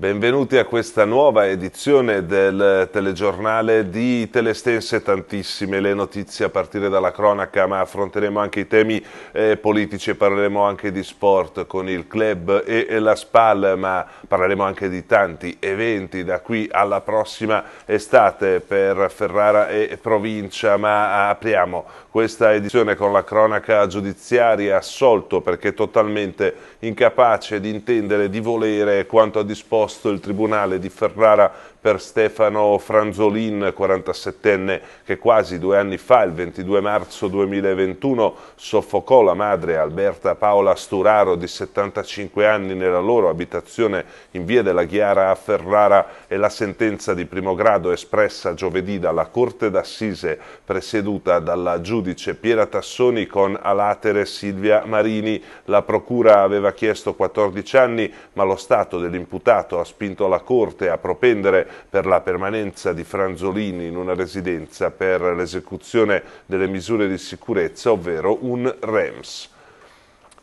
Benvenuti a questa nuova edizione del telegiornale di Telestense, tantissime le notizie a partire dalla cronaca, ma affronteremo anche i temi eh, politici e parleremo anche di sport con il club e, e, la SPAL, ma parleremo anche di tanti eventi da qui alla prossima estate per Ferrara e provincia, ma apriamo questa edizione con la cronaca giudiziaria assolto perché totalmente incapace di intendere, di volere quanto ha disposto il Tribunale di Ferrara per Stefano Franzolin, 47enne, che quasi due anni fa, il 22 marzo 2021, soffocò la madre Alberta Paola Sturaro di 75 anni nella loro abitazione in via della Ghiara a Ferrara e la sentenza di primo grado espressa giovedì dalla Corte d'Assise presieduta dalla giudice giudice Piera Tassoni con alatere Silvia Marini. La procura aveva chiesto 14 anni, ma lo stato dell'imputato ha spinto la Corte a propendere per la permanenza di Franzolini in una residenza per l'esecuzione delle misure di sicurezza, ovvero un REMS.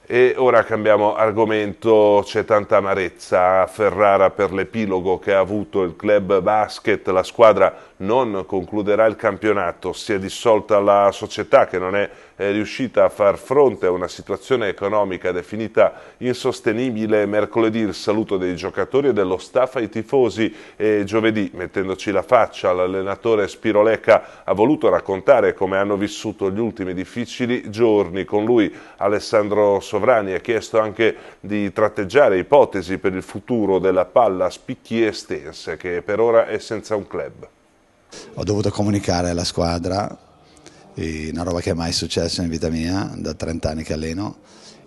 E ora cambiamo argomento, c'è tanta amarezza a Ferrara per l'epilogo che ha avuto il club basket, la squadra non concluderà il campionato, si è dissolta la società che non è è riuscita a far fronte a una situazione economica definita insostenibile. Mercoledì il saluto dei giocatori e dello staff ai tifosi e giovedì, mettendoci la faccia, l'allenatore Spirolecca ha voluto raccontare come hanno vissuto gli ultimi difficili giorni. Con lui Alessandro Sovrani ha chiesto anche di tratteggiare ipotesi per il futuro della palla spicchi estense che per ora è senza un club. Ho dovuto comunicare alla squadra e una roba che è mai successa in vita mia, da 30 anni che alleno,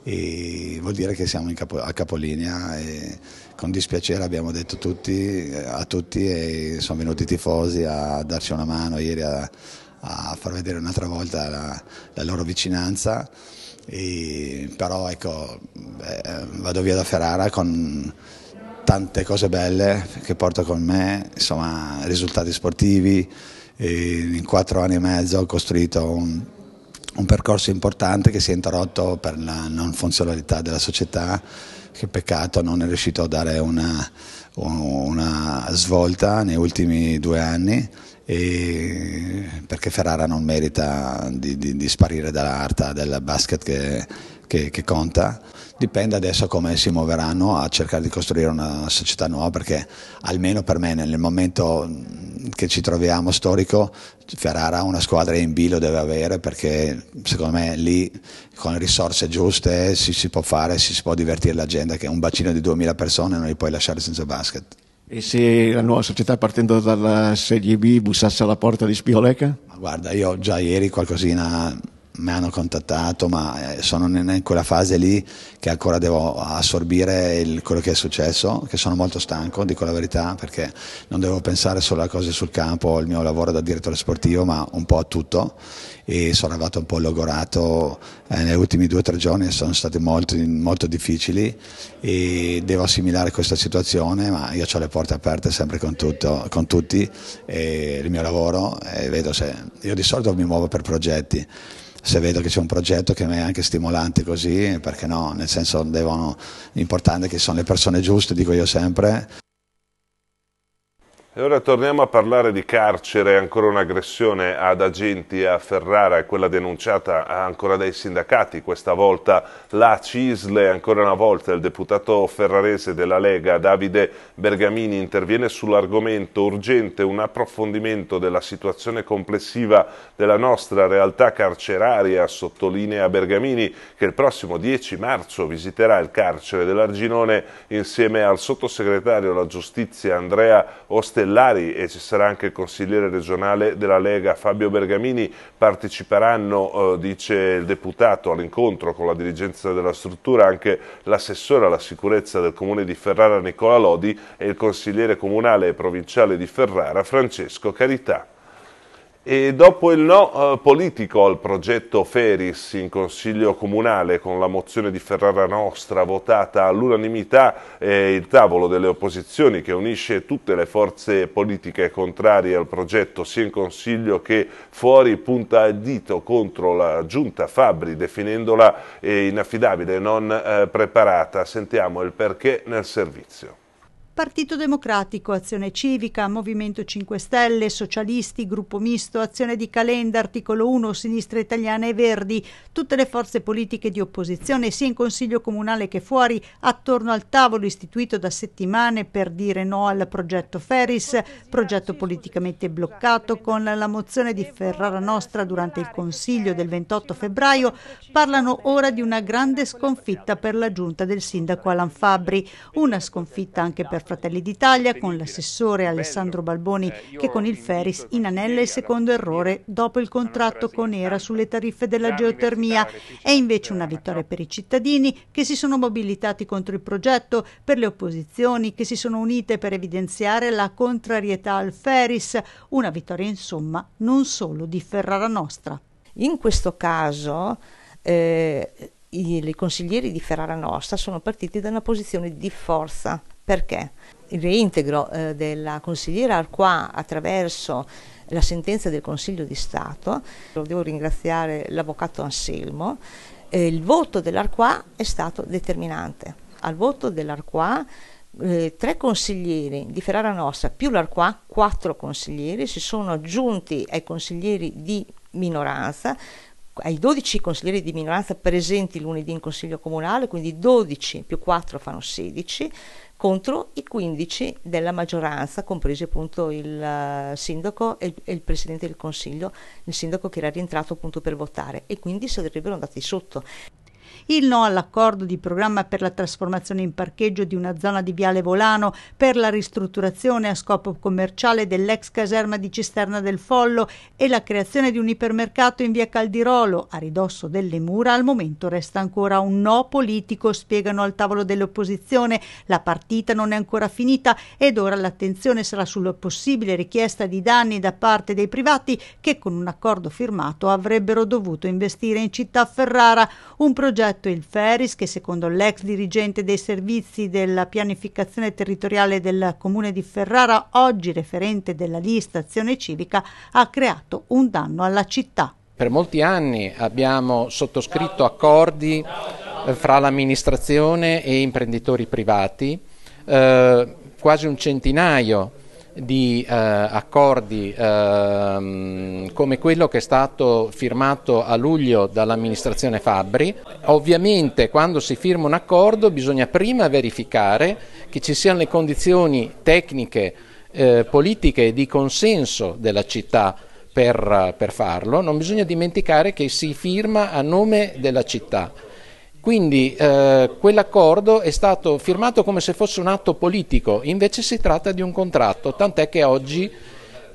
e vuol dire che siamo capo, a capolinea e con dispiacere abbiamo detto tutti, a tutti e sono venuti i tifosi a darci una mano ieri a, a far vedere un'altra volta la, la loro vicinanza. E, però ecco, beh, vado via da Ferrara con tante cose belle che porto con me, insomma risultati sportivi, in quattro anni e mezzo ho costruito un, un percorso importante che si è interrotto per la non funzionalità della società, che peccato non è riuscito a dare una, una svolta negli ultimi due anni perché Ferrara non merita di, di, di sparire dall'arta del basket che, che, che conta. Dipende adesso come si muoveranno a cercare di costruire una società nuova perché almeno per me nel momento mm, che ci troviamo storico Ferrara una squadra in B lo deve avere perché secondo me lì con le risorse giuste si, si può fare, si, si può divertire la gente che un bacino di 2000 persone non li puoi lasciare senza basket. E se la nuova società partendo dalla Serie B bussasse alla porta di Spioleca? Ma guarda, io già ieri qualcosina mi hanno contattato, ma eh, sono in quella fase lì che ancora devo assorbire il, quello che è successo, che sono molto stanco, dico la verità, perché non devo pensare solo a cose sul campo, al mio lavoro da direttore sportivo, ma un po' a tutto e sono arrivato un po' logorato eh, negli ultimi due o tre giorni, sono stati molto, molto difficili e devo assimilare questa situazione, ma io ho le porte aperte sempre con, tutto, con tutti, il mio lavoro e vedo se... Io di solito mi muovo per progetti se vedo che c'è un progetto che a me è anche stimolante così, perché no, nel senso devono, l'importante è che sono le persone giuste, dico io sempre, allora torniamo a parlare di carcere, ancora un'aggressione ad agenti a Ferrara, quella denunciata ancora dai sindacati, questa volta la Cisle, ancora una volta il deputato ferrarese della Lega Davide Bergamini interviene sull'argomento urgente un approfondimento della situazione complessiva della nostra realtà carceraria, sottolinea Bergamini che il prossimo 10 marzo visiterà il carcere dell'Arginone insieme al sottosegretario alla giustizia Andrea Osterini Stellari e ci sarà anche il consigliere regionale della Lega Fabio Bergamini, parteciperanno, eh, dice il deputato, all'incontro con la dirigenza della struttura anche l'assessore alla sicurezza del comune di Ferrara Nicola Lodi e il consigliere comunale e provinciale di Ferrara Francesco Carità. E dopo il no eh, politico al progetto Feris in Consiglio Comunale con la mozione di Ferrara Nostra votata all'unanimità, eh, il tavolo delle opposizioni che unisce tutte le forze politiche contrarie al progetto sia in Consiglio che fuori punta il dito contro la giunta Fabri definendola eh, inaffidabile e non eh, preparata. Sentiamo il perché nel servizio. Partito Democratico, Azione Civica, Movimento 5 Stelle, Socialisti, Gruppo Misto, Azione di Calenda, Articolo 1, Sinistra Italiana e Verdi, tutte le forze politiche di opposizione, sia in Consiglio Comunale che fuori, attorno al tavolo istituito da settimane per dire no al progetto Ferris, progetto politicamente bloccato con la mozione di Ferrara Nostra durante il Consiglio del 28 febbraio, parlano ora di una grande sconfitta per la giunta del sindaco Alan Fabri, una sconfitta anche per Fratelli d'Italia con l'assessore Alessandro Balboni eh, che con il Feris inanella il secondo errore eh. dopo il contratto con ERA sulle tariffe della geotermia. È invece eh, una vittoria per i cittadini che si sono mobilitati contro il progetto, per le opposizioni che si sono unite per evidenziare la contrarietà al Feris, una vittoria insomma non solo di Ferrara Nostra. In questo caso eh, i consiglieri di Ferrara Nostra sono partiti da una posizione di forza perché? Il reintegro eh, della consigliera Arquà attraverso la sentenza del Consiglio di Stato, lo devo ringraziare l'avvocato Anselmo, eh, il voto dell'Arquà è stato determinante. Al voto dell'Arquà eh, tre consiglieri di Ferrara Nostra più l'Arquà, quattro consiglieri, si sono aggiunti ai consiglieri di minoranza, ai 12 consiglieri di minoranza presenti lunedì in Consiglio Comunale, quindi 12 più 4 fanno 16, contro i 15 della maggioranza, compresi appunto il eh, sindaco e, e il presidente del consiglio, il sindaco che era rientrato appunto per votare e quindi sarebbero andati sotto il no all'accordo di programma per la trasformazione in parcheggio di una zona di Viale Volano per la ristrutturazione a scopo commerciale dell'ex caserma di Cisterna del Follo e la creazione di un ipermercato in via Caldirolo a ridosso delle mura al momento resta ancora un no politico, spiegano al tavolo dell'opposizione. La partita non è ancora finita ed ora l'attenzione sarà sulla possibile richiesta di danni da parte dei privati che con un accordo firmato avrebbero dovuto investire in città Ferrara, un progetto progetto il Ferris che secondo l'ex dirigente dei servizi della pianificazione territoriale del comune di Ferrara, oggi referente della lista Azione Civica, ha creato un danno alla città. Per molti anni abbiamo sottoscritto accordi eh, fra l'amministrazione e imprenditori privati, eh, quasi un centinaio di eh, accordi ehm, come quello che è stato firmato a luglio dall'amministrazione Fabbri. Ovviamente quando si firma un accordo bisogna prima verificare che ci siano le condizioni tecniche, eh, politiche e di consenso della città per, per farlo. Non bisogna dimenticare che si firma a nome della città. Quindi eh, quell'accordo è stato firmato come se fosse un atto politico, invece si tratta di un contratto, tant'è che oggi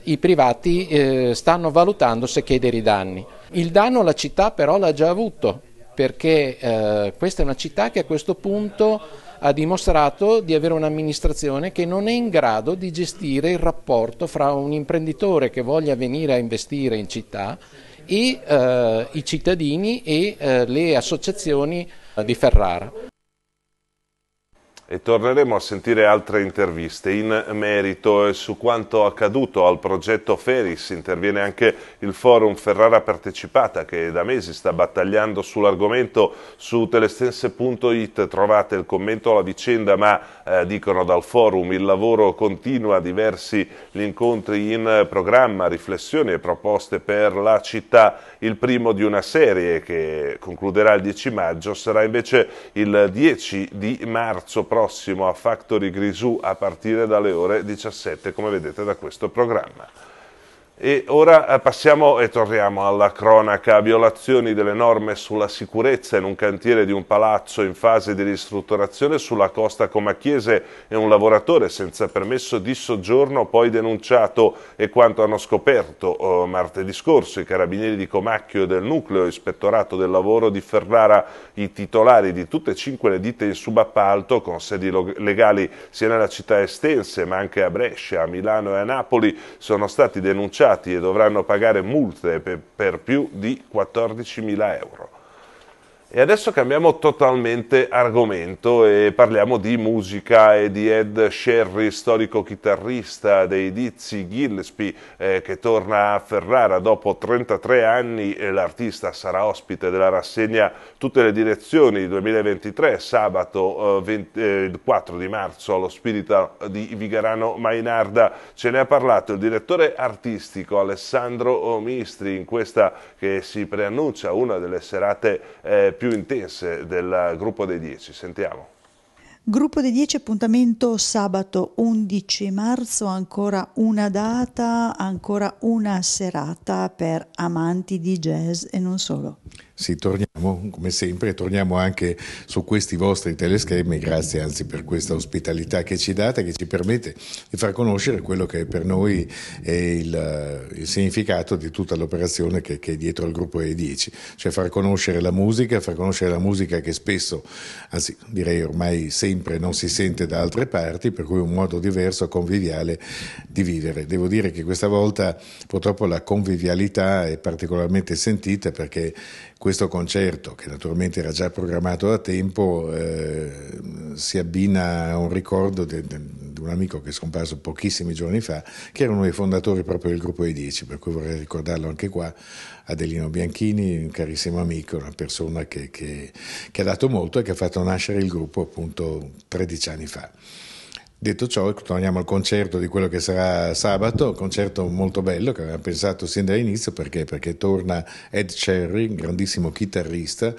i privati eh, stanno valutando se chiedere i danni. Il danno la città però l'ha già avuto, perché eh, questa è una città che a questo punto ha dimostrato di avere un'amministrazione che non è in grado di gestire il rapporto fra un imprenditore che voglia venire a investire in città e eh, i cittadini e eh, le associazioni di Ferrara e torneremo a sentire altre interviste in merito su quanto accaduto al progetto Feris. Interviene anche il forum Ferrara Partecipata che da mesi sta battagliando sull'argomento. Su telestense.it trovate il commento alla vicenda ma eh, dicono dal forum il lavoro continua, diversi gli incontri in programma, riflessioni e proposte per la città. Il primo di una serie che concluderà il 10 maggio sarà invece il 10 di marzo prossimo a Factory Grisù a partire dalle ore 17 come vedete da questo programma. E ora eh, passiamo e torniamo alla cronaca, violazioni delle norme sulla sicurezza in un cantiere di un palazzo in fase di ristrutturazione sulla costa Comacchiese e un lavoratore senza permesso di soggiorno poi denunciato e quanto hanno scoperto oh, martedì scorso i carabinieri di Comacchio e del nucleo ispettorato del lavoro di Ferrara, i titolari di tutte e cinque le ditte in subappalto con sedi legali sia nella città estense ma anche a Brescia, a Milano e a Napoli sono stati denunciati minacciati e dovranno pagare multe per, per più di 14.000 euro. E adesso cambiamo totalmente argomento e parliamo di musica e di Ed Sherry, storico chitarrista dei Dizzy Gillespie, eh, che torna a Ferrara dopo 33 anni. E L'artista sarà ospite della rassegna Tutte le direzioni 2023, sabato eh, 20, eh, 4 di marzo, allo Spirita di Vigarano Mainarda. Ce ne ha parlato il direttore artistico Alessandro Mistri in questa che si preannuncia una delle serate eh, più più intense del gruppo dei 10. Sentiamo. Gruppo dei 10 appuntamento sabato 11 marzo, ancora una data, ancora una serata per amanti di jazz e non solo. Sì, torniamo come sempre, torniamo anche su questi vostri teleschermi, grazie anzi per questa ospitalità che ci date, che ci permette di far conoscere quello che per noi è il, il significato di tutta l'operazione che, che, è dietro al gruppo E10, cioè far conoscere la musica, far conoscere la musica che spesso, anzi direi ormai sempre non si sente da altre parti, per cui un modo diverso, conviviale di vivere. Devo dire che questa volta purtroppo la convivialità è particolarmente sentita perché questo concerto, che naturalmente era già programmato da tempo, eh, si abbina a un ricordo di un amico che è scomparso pochissimi giorni fa, che era uno dei fondatori proprio del gruppo dei Dieci, per cui vorrei ricordarlo anche qua, Adelino Bianchini, un carissimo amico, una persona che, che, che ha dato molto e che ha fatto nascere il gruppo appunto 13 anni fa. Detto ciò, ecco, torniamo al concerto di quello che sarà sabato, un concerto molto bello che avevamo pensato sin dall'inizio perché? perché torna Ed Cherry, un grandissimo chitarrista,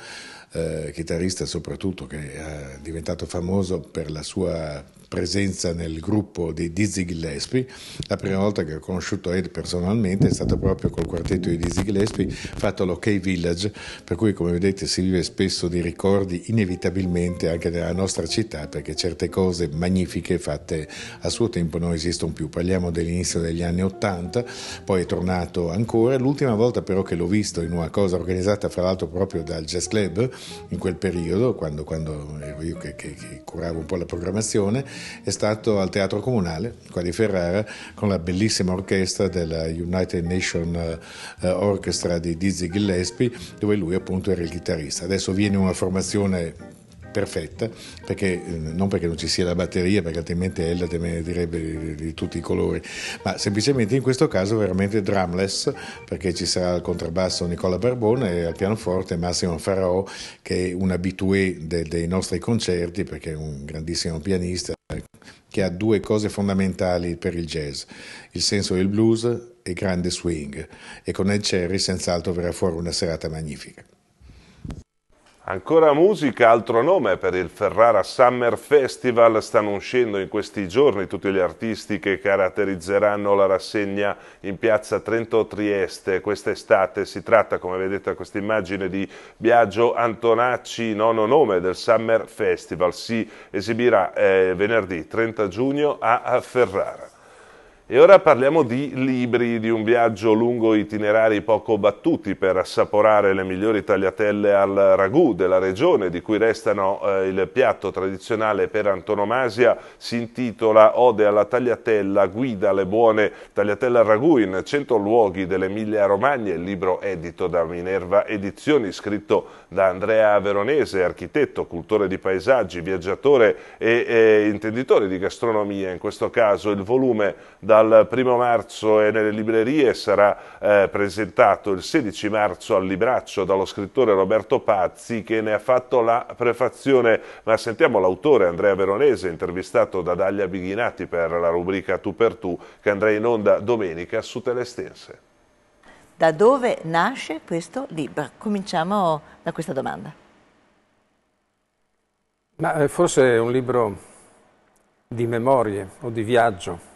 eh, chitarrista soprattutto che è eh, diventato famoso per la sua presenza nel gruppo di Dizzy Gillespie. La prima volta che ho conosciuto Ed personalmente è stata proprio col quartetto di Dizzy Gillespie fatto all'Ok Village, per cui come vedete si vive spesso di ricordi inevitabilmente anche nella nostra città perché certe cose magnifiche fatte a suo tempo non esistono più. Parliamo dell'inizio degli anni Ottanta, poi è tornato ancora. L'ultima volta però che l'ho visto in una cosa organizzata fra l'altro proprio dal Jazz Club in quel periodo, quando, quando ero io che, che, che curavo un po' la programmazione, è stato al Teatro Comunale, qua di Ferrara, con la bellissima orchestra della United Nations eh, Orchestra di Dizzy Gillespie, dove lui appunto era il chitarrista. Adesso viene una formazione perfetta, perché, eh, non perché non ci sia la batteria, perché altrimenti Ella te ne direbbe di, di, tutti i colori, ma semplicemente in questo caso veramente drumless, perché ci sarà al contrabbasso Nicola Barbone e al pianoforte Massimo Farao, che è un habitué de, dei nostri concerti, perché è un grandissimo pianista, che ha due cose fondamentali per il jazz, il senso del blues e grande swing, e con Ed Cherry senz'altro verrà fuori una serata magnifica. Ancora musica, altro nome per il Ferrara Summer Festival. Stanno uscendo in questi giorni tutti gli artisti che caratterizzeranno la rassegna in piazza Trento Trieste quest'estate. Si tratta, come vedete a questa immagine, di Biagio Antonacci, nono nome del Summer Festival. Si esibirà eh, venerdì 30 giugno a Ferrara. E ora parliamo di libri, di un viaggio lungo itinerari poco battuti per assaporare le migliori tagliatelle al ragù della regione, di cui restano eh, il piatto tradizionale per antonomasia, si intitola Ode alla tagliatella, guida le buone tagliatelle al ragù in 100 luoghi dell'Emilia Romagna, il libro edito da Minerva Edizioni, scritto da Andrea Veronese, architetto, cultore di paesaggi, viaggiatore e, e eh, intenditore di gastronomia, in questo caso il volume da dal 1 marzo è nelle librerie, sarà eh, presentato il 16 marzo al Libraccio dallo scrittore Roberto Pazzi che ne ha fatto la prefazione, ma sentiamo l'autore Andrea Veronese intervistato da Daglia Bighinati per la rubrica Tu per Tu che andrà in onda domenica su Telestense. Da dove nasce questo libro? Cominciamo da questa domanda. Ma, eh, forse è un libro di memorie o di viaggio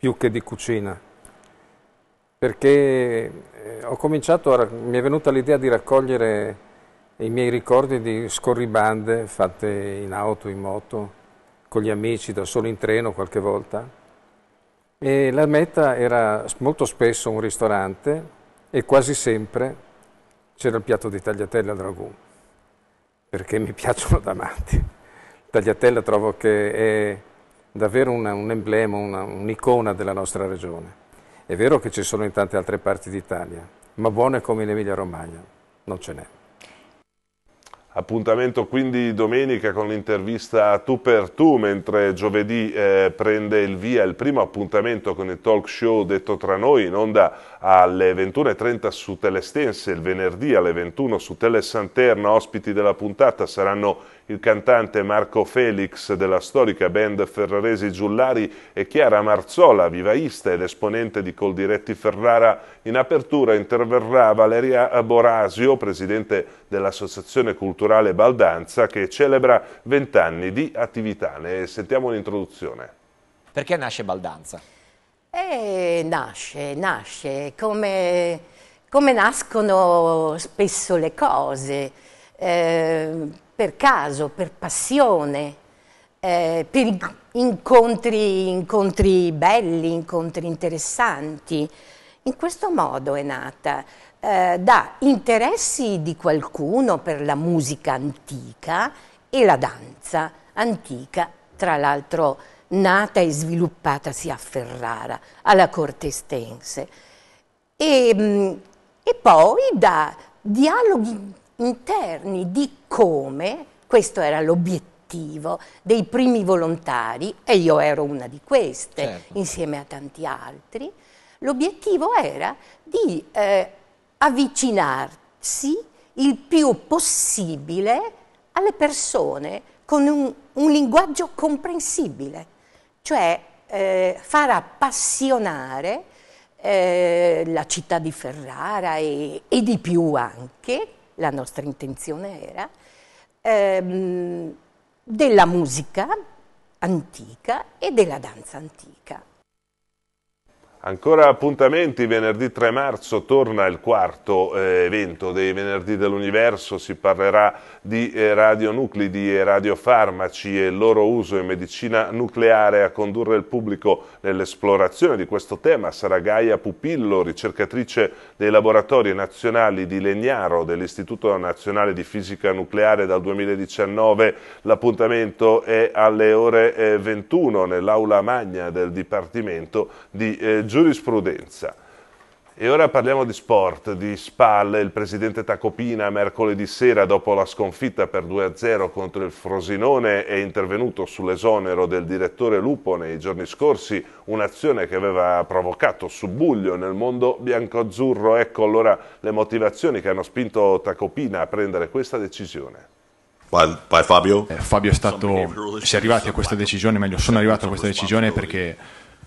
più che di cucina, perché eh, ho cominciato a, mi è venuta l'idea di raccogliere i miei ricordi di scorribande fatte in auto, in moto, con gli amici, da solo in treno qualche volta. E la meta era molto spesso un ristorante e quasi sempre c'era il piatto di tagliatelle al ragù, perché mi piacciono da matti. Tagliatella trovo che è davvero una, un emblema, un'icona della nostra regione. È vero che ci sono in tante altre parti d'Italia, ma buone come in Emilia Romagna non ce n'è. Appuntamento quindi domenica con l'intervista tu per tu, mentre giovedì eh, prende il via il primo appuntamento con il talk show detto tra noi in onda alle 21.30 su Telestense, il venerdì alle 21 su Telesanterna, ospiti della puntata saranno il cantante Marco Felix della storica band Ferraresi Giullari e Chiara Marzola, vivaista ed esponente di Coldiretti Ferrara. In apertura interverrà Valeria Borasio, presidente dell'Associazione Culturale Baldanza, che celebra vent'anni di attività. Ne sentiamo l'introduzione. Perché nasce Baldanza? Eh, nasce, nasce come, come nascono spesso le cose eh, per caso, per passione, eh, per incontri, incontri, belli, incontri interessanti. In questo modo è nata eh, da interessi di qualcuno per la musica antica e la danza antica, tra l'altro nata e sviluppatasi a Ferrara, alla corte estense. E, mm, e poi da dialoghi in termini di come, questo era l'obiettivo dei primi volontari, e io ero una di queste, certo. insieme a tanti altri, l'obiettivo era di eh, avvicinarsi il più possibile alle persone con un, un linguaggio comprensibile, cioè eh, far appassionare eh, la città di Ferrara e, e di più anche la nostra intenzione era, ehm, della musica antica e della danza antica. Ancora appuntamenti, venerdì 3 marzo torna il quarto eh, evento dei Venerdì dell'Universo, si parlerà di eh, radionuclidi e radiofarmaci e il loro uso in medicina nucleare. A condurre il pubblico nell'esplorazione di questo tema sarà Gaia Pupillo, ricercatrice dei laboratori nazionali di Legnaro dell'Istituto Nazionale di Fisica Nucleare dal 2019. L'appuntamento è alle ore eh, 21 nell'aula magna del Dipartimento di eh, giurisprudenza. E ora parliamo di sport, di spalle. il presidente Tacopina mercoledì sera dopo la sconfitta per 2-0 contro il Frosinone è intervenuto sull'esonero del direttore Lupo nei giorni scorsi, un'azione che aveva provocato subbuglio nel mondo biancoazzurro. Ecco allora le motivazioni che hanno spinto Tacopina a prendere questa decisione. Fabio? Eh, Fabio è stato, si è arrivati a questa decisione, meglio sono arrivato a questa decisione perché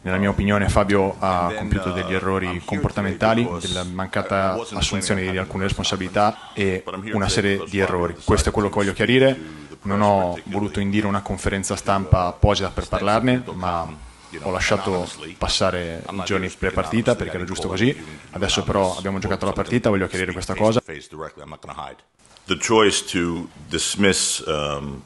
nella mia opinione Fabio ha compiuto degli errori comportamentali, della mancata assunzione di alcune responsabilità e una serie di errori. Questo è quello che voglio chiarire, non ho voluto indire una conferenza stampa apposita per parlarne, ma ho lasciato passare i giorni pre-partita perché era giusto così, adesso però abbiamo giocato la partita, voglio chiarire questa cosa. Um,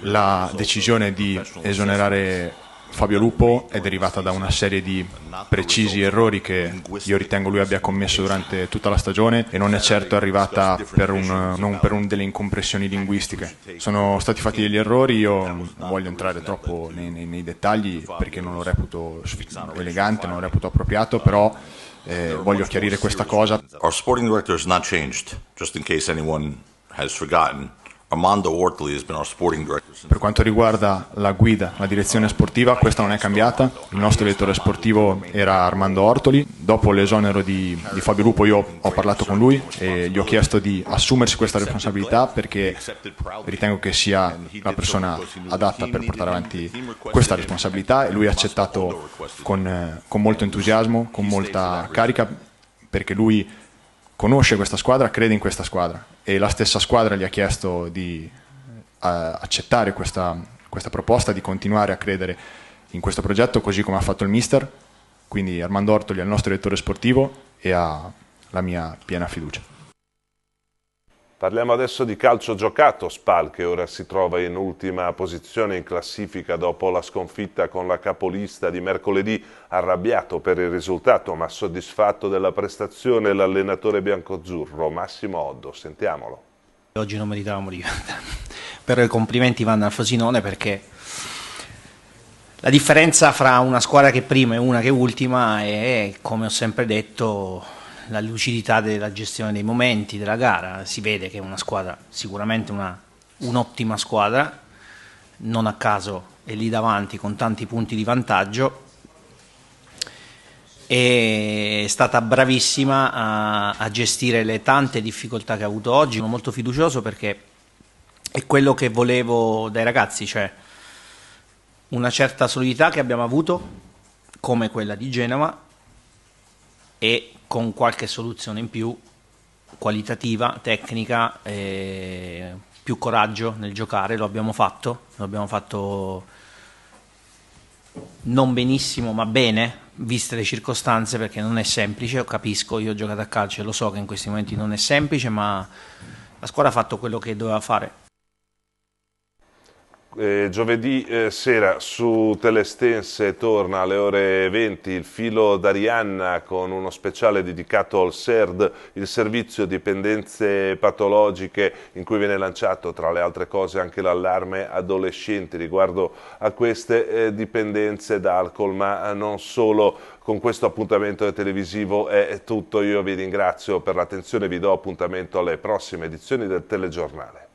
la decisione di esonerare Fabio Lupo è derivata da una serie di precisi errori che io ritengo lui abbia commesso durante tutta la stagione e non è certo arrivata per un, non per un delle incompressioni linguistiche. Sono stati fatti degli errori, io non voglio entrare troppo nei, nei, nei dettagli perché non lo reputo elegante, non lo reputo appropriato, però eh, voglio chiarire questa cosa. Our sporting director has not changed, just in case anyone has forgotten. Armando Per quanto riguarda la guida, la direzione sportiva, questa non è cambiata. Il nostro direttore sportivo era Armando Ortoli. Dopo l'esonero di, di Fabio Lupo io ho parlato con lui e gli ho chiesto di assumersi questa responsabilità perché ritengo che sia la persona adatta per portare avanti questa responsabilità e lui ha accettato con, con molto entusiasmo, con molta carica perché lui conosce questa squadra, crede in questa squadra e la stessa squadra gli ha chiesto di uh, accettare questa, questa, proposta, di continuare a credere in questo progetto così come ha fatto il mister, quindi Armando Ortoli è il nostro direttore sportivo e ha la mia piena fiducia. Parliamo adesso di calcio giocato, Spal che ora si trova in ultima posizione in classifica dopo la sconfitta con la capolista di mercoledì, arrabbiato per il risultato ma soddisfatto della prestazione l'allenatore biancozzurro Massimo Oddo, sentiamolo. Oggi non meritavamo di però i complimenti vanno al Fosinone perché la differenza fra una squadra che prima e una che ultima è, come ho sempre detto, la lucidità della gestione dei momenti della gara, si vede che è una squadra, sicuramente una, un'ottima squadra, non a caso è lì davanti con tanti punti di vantaggio, è stata bravissima a, a gestire le tante difficoltà che ha avuto oggi, sono molto fiducioso perché è quello che volevo dai ragazzi, cioè una certa solidità che abbiamo avuto, come quella di Genova, e con qualche soluzione in più qualitativa, tecnica, eh, più coraggio nel giocare, lo abbiamo fatto, lo abbiamo fatto non benissimo ma bene, viste le circostanze, perché non è semplice, lo capisco, io ho giocato a calcio e lo so che in questi momenti non è semplice, ma la squadra ha fatto quello che doveva fare eh, giovedì eh, sera su Telestense torna alle ore 20 il filo d'Arianna con uno speciale dedicato al SERD, il servizio dipendenze patologiche in cui viene lanciato tra le altre cose anche l'allarme adolescenti riguardo a queste eh, dipendenze d'alcol, ma eh, non solo. Con questo appuntamento televisivo è tutto, io vi ringrazio per l'attenzione e vi do appuntamento alle prossime edizioni del telegiornale.